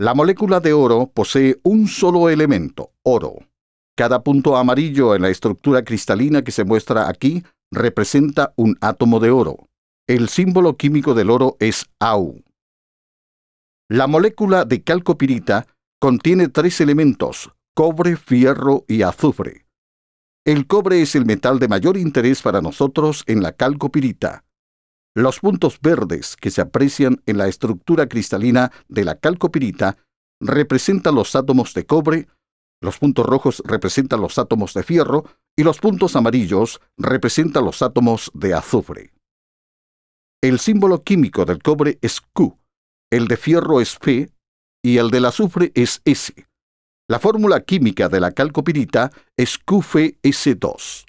La molécula de oro posee un solo elemento, oro. Cada punto amarillo en la estructura cristalina que se muestra aquí representa un átomo de oro. El símbolo químico del oro es AU. La molécula de calcopirita contiene tres elementos, cobre, fierro y azufre. El cobre es el metal de mayor interés para nosotros en la calcopirita. Los puntos verdes que se aprecian en la estructura cristalina de la calcopirita representan los átomos de cobre, los puntos rojos representan los átomos de fierro y los puntos amarillos representan los átomos de azufre. El símbolo químico del cobre es Q, el de fierro es Fe y el del azufre es S. La fórmula química de la calcopirita es QFS2.